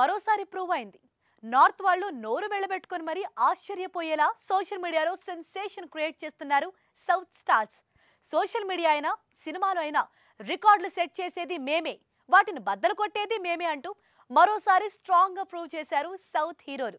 మరోసారి ప్రూవ్ అయింది నార్త్ వాళ్ళు నోరు వెళ్ళబెట్టుకుని మరీ ఆశ్చర్యపోయేలా సోషల్ మీడియాలో సెన్సేషన్ క్రియేట్ చేస్తున్నారు సౌత్ స్టార్స్ సోషల్ మీడియా అయినా సినిమాలు అయినా రికార్డులు సెట్ చేసేది మేమే వాటిని బద్దలు కొట్టేది మేమే అంటూ మరోసారి స్ట్రాంగ్గా ప్రూవ్ చేశారు సౌత్ హీరోలు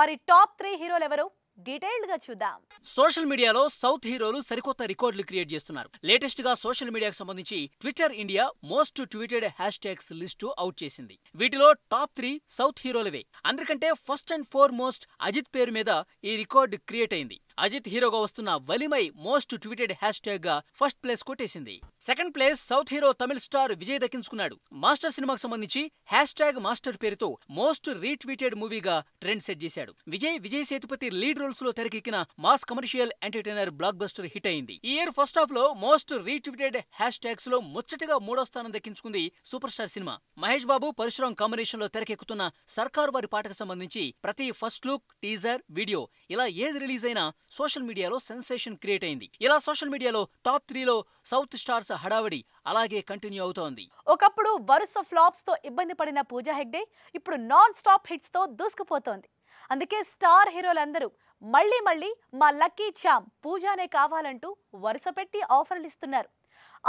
మరి టాప్ త్రీ హీరోలు ఎవరు డీటెయిల్డ్గా చూద్దాం సోషల్ మీడియాలో సౌత్ హీరోలు సరికొత్త రికార్డులు క్రియేట్ చేస్తున్నారు లేటెస్ట్ గా సోషల్ మీడియాకు సంబంధించి Twitter India most tweeted hashtags list out చేసింది వీటిలో టాప్ త్రీ సౌత్ హీరోలవే అందరికంటే first and foremost Ajith పేరు మీద ఈ రికార్డు క్రియేట్ అయింది అజిత్ హీరోగా వస్తున్న Valimai most tweeted hashtag గా ఫస్ట్ ప్లేస్ కొట్టేసింది సెకండ్ ప్లేస్ సౌత్ హీరో తమిళ స్టార్ విజయ్ దక్కించుకున్నాడు మాస్టర్ సినిమాకు సంబంధించి హ్యాష్ ట్యాగ్ మాస్టర్ పేరుతో మోస్ట్ రీట్వీటెడ్ మూవీగా ట్రెండ్ సెట్ చేశాడు విజయ్ విజయ్ సేతుపతి లీడ్ రోల్స్ లో తెరకెక్కిన mass commercial entertainer blockbuster hit అయింది ఈ ఇయర్ ఫస్ట్ హాఫ్ లో మోస్ట్ రీట్వీటెడ్ హ్యాష్ ట్యాగ్స్ లో ముచ్చటగా మూడో స్థానం దక్కించుకుంది సూపర్ స్టార్ సినిమా మహేష్ బాబు పరశురాం కాంబినేషన్ లో తెరకెక్కుతున్న సర్కారు వారి పాటకు సంబంధించి ప్రతి ఫస్ట్ లుక్ టీజర్ వీడియో ఇలా ఏది రిలీజ్ అయినా సోషల్ మీడియాలో సెన్సేషన్ క్రియేట్ అయింది ఇలా సోషల్ మీడియాలో టాప్ త్రీలో సౌత్ స్టార్స్ హడావడి అలాగే కంటిన్యూ అవుతోంది ఒకప్పుడు వరుస ఫ్లాప్స్ తో ఇబ్బంది పడిన పూజా హెగ్డే ఇప్పుడు నాన్ స్టాప్ హిట్స్ తో దూసుకుపోతోంది అందుకే స్టార్ హీరోలందరూ మళ్ళీ మళ్ళీ మా లక్కీ ఛామ్ పూజానే కావాలంటూ వరుస పెట్టి ఆఫర్లు ఇస్తున్నారు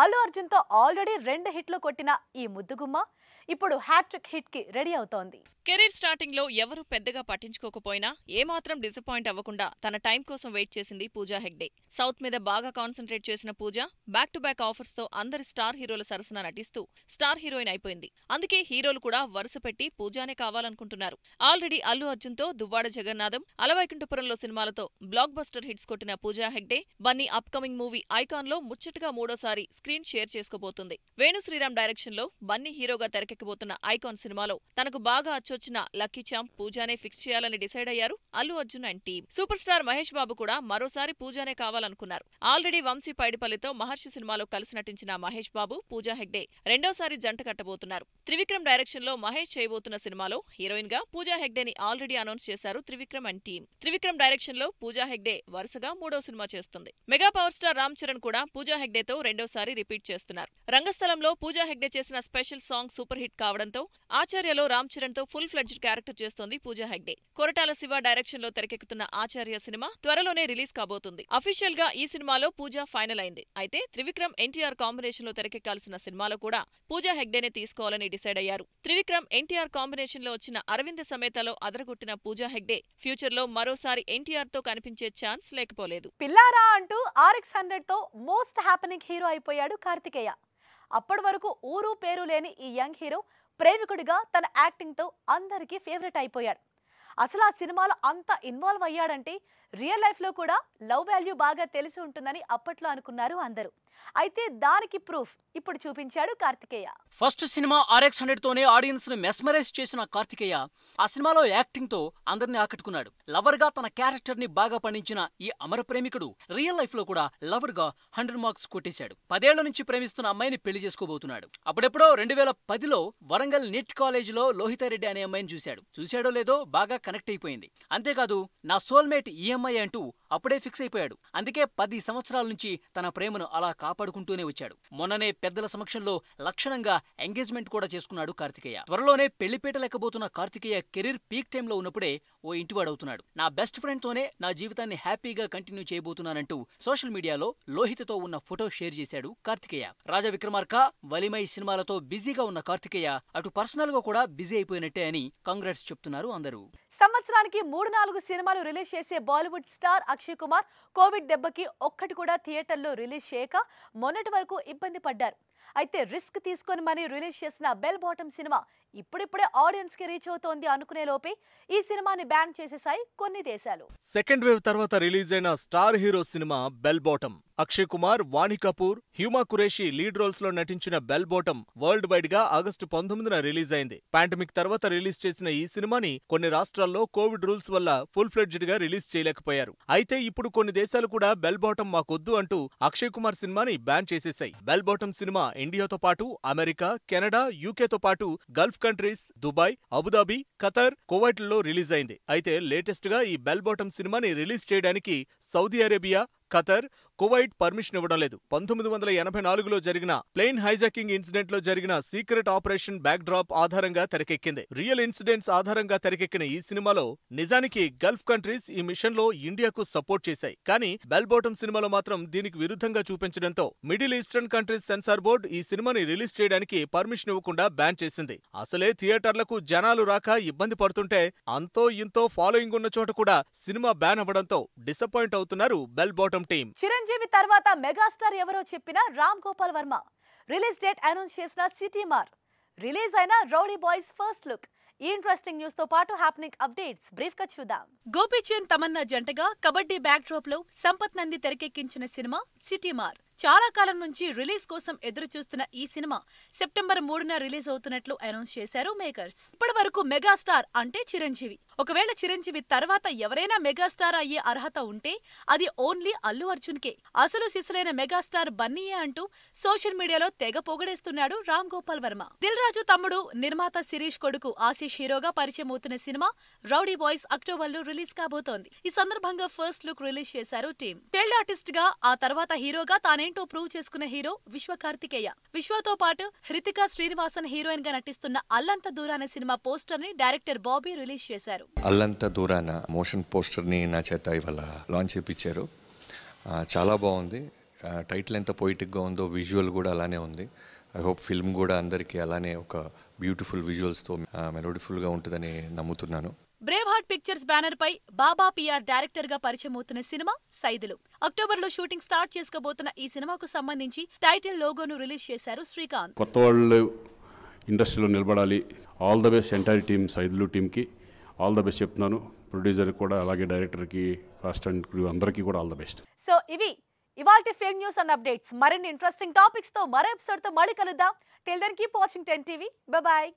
అల్లు అర్జున్తో ఆల్రెడీ రెండు హిట్లు కొట్టిన ఈ ముద్దుగుమ్మ ఇప్పుడు హ్యాట్రిక్ హిట్ కి రెడీ అవుతోంది కెరీర్ స్టార్టింగ్ లో ఎవరు పెద్దగా పట్టించుకోకపోయినా ఏమాత్రం డిసప్పాయింట్ అవ్వకుండా తన టైం కోసం వెయిట్ చేసింది పూజా హెగ్డే సౌత్ మీద బాగా కాన్సన్ట్రేట్ చేసిన Pooja back to back offers తో అందరి స్టార్ హీరోల సరసన నటిస్తూ స్టార్ హీరోయిన్ అయిపోయింది అందుకే హీరోలు కూడా వరుస పెట్టి పూజానే కావాలనుకుంటున్నారు ఆల్రెడీ అల్లు అర్జున్ తో దువ్వాడ జగన్నాథం అలవైకుంఠపురంలో సినిమాలతో బ్లాక్ బస్టర్ హిట్స్ కొట్టిన Pooja Hegde Bunny upcoming movie icon లో ముచ్చటగా మూడోసారి స్క్రీన్ షేర్ చేసుకోబోతుంది వేణు శ్రీరామ్ డైరెక్షన్ లో బన్నీ హీరోగా తెరకెక్కబోతున్న ఐకాన్ సినిమాలో తనకు బాగా అచ్చొచ్చిన లక్కీ చాంప్ పూజానే ఫిక్స్ చేయాలని డిసైడ్ అయ్యారు Allu Arjun and team super star Mahesh Babu కూడా మరోసారి పూజానే కావాలనుకున్నారు ఆల్రెడీ వంశీ పైడిపల్లితో మహర్షి సినిమాలో కలిసి నటించిన మహేష్ బాబు పూజా హెగ్డే రెండోసారి జంట కట్టబోతున్నారు త్రివిక్రమ్ డైరెక్షన్ లో మహేష్ చేయబోతున్న సినిమాలో హీరోయిన్ గా పూజా హెగ్డేని ఆల్రెడీ అనౌన్స్ చేశారు Trivikram and team Trivikram direction లో పూజా హెగ్డే వరుసగా మూడో సినిమా చేస్తుంది mega power star Ram Charan కూడా పూజా హెగ్డేతో రెండోసారి రిపీట్ చేస్తున్నారు రంగస్థలంలో పూజా హెగ్డే చేసిన స్పెషల్ సాంగ్ సూపర్ హిట్ కావడంతో ఆచార్యలో రామ్ చరణ్ తో ఫుల్ ఫ్లెడ్జ్డ్ క్యారెక్టర్ చేస్తోంది పూజా హెగ్డే కొరటాల శివ డైరెక్షన్ లో తెరకెక్కుతున్న ఆచార్య సినిమా త్వరలోనే రిలీజ్ కాబోతుంది అఫీషియల్ గా ఈ సినిమాలో పూజా ఫైనల్ అయింది అయితే త్రివిక్రమ్ ఎన్టీఆర్ కాంబినేషన్ లో తెరకెక్కాల్సిన సినిమాలో కూడా పూజా హెగ్డేనే తీసుకోవాలని డిసైడ్ అయ్యారు త్రివిక్రమ్ ఎన్టీఆర్ కాంబినేషన్ లో వచ్చిన అరవింద సమేతలో అదరగొట్టిన పూజా హెగ్డే ఫ్యూచర్ లో మరోసారి ఎన్టీఆర్ తో కనిపించే ఛాన్స్ లేకపోలేదు పిల్లారా అంటూ ఆర్ఎక్స్ హండ్రెడ్ తో మోస్ట్ హ్యాపెనింగ్ హీరో అయిపోయాడు అయ్యాడు కార్తికేయ అప్పటి వరకు ఊరు పేరు లేని ఈ యంగ్ హీరో ప్రేమికుడిగా తన యాక్టింగ్తో అందరికీ ఫేవరెట్ అయిపోయాడు అసలు ఆ సినిమాలో అంత ఇన్వాల్వ్ అయ్యాడంటే రియల్ లైఫ్లో కూడా లవ్ వాల్యూ బాగా తెలిసి ఉంటుందని అప్పట్లో అనుకున్నారు అందరూ అయితే దానికి ప్రూఫ్ ఇప్పుడు చూపించాడు కార్తికేయ ఫస్ట్ సినిమా ఆర్ఎక్స్ హండ్రెడ్ తోనే ఆడియన్స్ ను మెస్మరైజ్ చేసిన కార్తికేయ ఆ సినిమాలో యాక్టింగ్ తో అందరిని ఆకట్టుకున్నాడు లవర్ గా తన క్యారెక్టర్ ని బాగా పండించిన ఈ అమర ప్రేమికుడు రియల్ లైఫ్ లో కూడా లవర్ గా హండ్రెడ్ మార్క్స్ కొట్టేశాడు పదేళ్ల నుంచి ప్రేమిస్తున్న అమ్మాయిని పెళ్లి చేసుకోబోతున్నాడు అప్పుడెప్పుడో రెండు వేల పదిలో వరంగల్ నిట్ కాలేజీలో లోహితారెడ్డి అనే అమ్మాయిని చూశాడు చూశాడో లేదో బాగా కనెక్ట్ అయిపోయింది అంతేకాదు నా సోల్మేట్ ఈ అమ్మాయి అంటూ అప్పుడే ఫిక్స్ అయిపోయాడు అందుకే పది సంవత్సరాల నుంచి తన ప్రేమను అలా కాపాడుకుంటూనే వచ్చాడు మొన్ననే పెద్దల సమక్షంలో లక్షణంగా ఎంగేజ్మెంట్ కూడా చేసుకున్నాడు కార్తికేయ త్వరలోనే పెళ్లిపేట లేకపోతున్న కార్తికేయ కెరీర్ పీక్ టైంలో ఉన్నప్పుడే ఓ ఇంటివాడవుతున్నాడు నా బెస్ట్ ఫ్రెండ్తోనే నా జీవితాన్ని హ్యాపీగా కంటిన్యూ చేయబోతున్నానంటూ సోషల్ మీడియాలో లోహితతో ఉన్న ఫోటో షేర్ చేశాడు కార్తికేయ రాజా విక్రమార్క వలిమై సినిమాలతో బిజీగా ఉన్న కార్తికేయ అటు పర్సనల్ గా కూడా బిజీ అయిపోయినట్టే అని కాంగ్రెస్ చెప్తున్నారు అందరూ సంవత్సరానికి మూడు నాలుగు సినిమాలు రిలీజ్ చేసే Bollywood star Akshay Kumar covid దెబ్బకి ఒక్కటి కూడా థియేటర్లో రిలీజ్ చేయక మొన్నటి వరకు ఇబ్బంది పడ్డారు అయితే రిస్క్ తీసుకొని మరీ రిలీజ్ చేసిన బెల్ బాటమ్ సినిమా ఇప్పుడిప్పుడే ఆడియన్స్ కి రీచ్ అవుతోంది అనుకునే లోపే ఈ సినిమాని బ్యాన్ చేసేసాయి కొన్ని దేశాలు సెకండ్ వేవ్ తర్వాత రిలీజ్ అయిన స్టార్ హీరో సినిమా bell bottom Akshay Kumar Vaani Kapoor Huma Qureshi lead roles లో నటించిన బెల్ బాటమ్ వరల్డ్ వైడ్ గా ఆగస్టు పంతొమ్మిదిన రిలీజ్ అయింది పాండమిక్ తర్వాత రిలీజ్ చేసిన ఈ సినిమాని కొన్ని రాష్ట్రాల్లో కోవిడ్ రూల్స్ వల్ల ఫుల్ ఫ్లెడ్జ్డ్ గా రిలీజ్ చేయలేకపోయారు అయితే ఇప్పుడు కొన్ని దేశాలు కూడా బెల్ బాటమ్ మాకొద్దు అంటూ అక్షయ్ కుమార్ సినిమాని బ్యాన్ చేసేశాయి బెల్ బాటమ్ సినిమా ఇండియాతో పాటు అమెరికా కెనడా యూకేతో పాటు Gulf countries Dubai Abu Dhabi Qatar కోవైట్లలో రిలీజ్ అయింది అయితే లేటెస్ట్ గా ఈ బెల్ బాటమ్ సినిమాని రిలీజ్ చేయడానికి Saudi Arabia Qatar Kuwait permission ఇవ్వడం లేదు పంతొమ్మిది వందల ఎనభై నాలుగులో జరిగిన ప్లేన్ హైజాకింగ్ ఇన్సిడెంట్ లో జరిగిన సీక్రెట్ ఆపరేషన్ బ్యాక్ డ్రాప్ ఆధారంగా తెరకెక్కింది రియల్ ఇన్సిడెంట్స్ ఆధారంగా తెరకెక్కిన ఈ సినిమాలో నిజానికి గల్ఫ్ కంట్రీస్ ఈ మిషన్ లో ఇండియాకు సపోర్ట్ చేశాయి కానీ బెల్ బాటమ్ సినిమాలో మాత్రం దీనికి విరుద్ధంగా చూపించడంతో middle eastern countries censor board ఈ సినిమాని రిలీజ్ చేయడానికి పర్మిషన్ ఇవ్వకుండా బ్యాన్ చేసింది అసలే థియేటర్లకు జనాలు రాక ఇబ్బంది పడుతుంటే అంతో ఇంతో ఫాలోయింగ్ ఉన్న చోట కూడా సినిమా బ్యాన్ అవ్వడంతో డిసప్పాయింట్ అవుతున్నారు బెల్ బాటమ్ చిరంజీవి తర్వాత మెగాస్టార్ ఎవరో చెప్పిన Ram Gopal Varma release date announce చేసిన సిటీ మార్ రిలీజ్ అయిన rowdy boys first look interesting news తో పాటు హ్యాపెనింగ్ అప్డేట్స్ బ్రీఫ్ గా చూద్దాం గోపీచంద్ తమన్నా జంటగా కబడ్డీ బ్యాక్ డ్రాప్ లో సంపత్ నంది తెరకెక్కించిన సినిమా సిటీ మార్ చాలా కాలం నుంచి రిలీజ్ కోసం ఎదురు చూస్తున్న ఈ సినిమా సెప్టెంబర్ మూడున రిలీజ్ అవుతున్నట్లు అనౌన్స్ చేశారు మేకర్స్ ఇప్పటి వరకు మెగాస్టార్ అంటే చిరంజీవి ఒకవేళ చిరంజీవి తర్వాత ఎవరైనా మెగాస్టార్ అయ్యే అర్హత ఉంటే అది ఓన్లీ అల్లు అర్జున్ కే అసలు సిసలైన మెగాస్టార్ బన్నీయే అంటూ సోషల్ మీడియాలో తెగ పొగడేస్తున్నాడు రామ్ గోపాల్ వర్మ దిల్ రాజు తమ్ముడు నిర్మాత శిరీష్ కొడుకు ఆశీష్ హీరోగా పరిచయం అవుతున్న సినిమా రౌడీ బాయ్స్ అక్టోబర్ లో రిలీజ్ కాబోతోంది ఈ సందర్భంగా ఫస్ట్ లుక్ రిలీజ్ చేశారు టీం టెల్ ఆర్టిస్ట్ గా ఆ తర్వాత హీరోగా తానే ఏంటో ప్రూవ్ చేసుకున్న హీరో విశ్వ కార్తికేయ విశ్వతో పాటు హృతిక శ్రీనివాసన్ హీరోయిన్ గా నటిస్తున్న అల్లంత దూరాన సినిమా పోస్టర్ ని డైరెక్టర్ బాబీ రిలీజ్ చేశారు అల్లంత దూరాన మోషన్ పోస్టర్ ని నా చేత ఇవాళ లాంచ్ చేయించారు చాలా బాగుంది టైటిల్ ఎంత పొయిటిక్గా ఉందో విజువల్ కూడా అలానే ఉంది ఐ హోప్ ఫిల్మ్ కూడా అందరికీ అలానే ఒక బ్యూటిఫుల్ విజువల్స్తో మెలోడిఫుల్గా ఉంటుందని నమ్ముతున్నాను బ్రేవ్ హార్ట్ పిక్చర్స్ బ్యానర్ పై బాబా పిఆర్ డైరెక్టర్ గా పరిచయమవుతున్న సినిమా సైదులు అక్టోబర్ లో షూటింగ్ స్టార్ట్ చేసుకోబోతున్న ఈ సినిమాకు సంబంధించి టైటిల్ లోగోను రిలీజ్ చేశారు శ్రీకాంత్ కొత్త వాళ్ళు ఇండస్ట్రీలో నిలబడాలి all the best entire team Saidulu టీంకి ఆల్ ద బెస్ట్ చెప్తున్నాను ప్రొడ్యూసర్ కూడా అలాగే డైరెక్టర్కి కాస్ట్ అండ్ క్రూ అందరికీ కూడా ఆల్ ద బెస్ట్ సో ఇవి ఇవాళ ఫిల్మ్ న్యూస్ అండ్ అప్డేట్స్ మరిన్ని ఇంట్రెస్టింగ్ టాపిక్స్ తో మరో ఎపిసోడ్ తో మళ్ళీ కలుద్దాం till then keep watching ten TV bye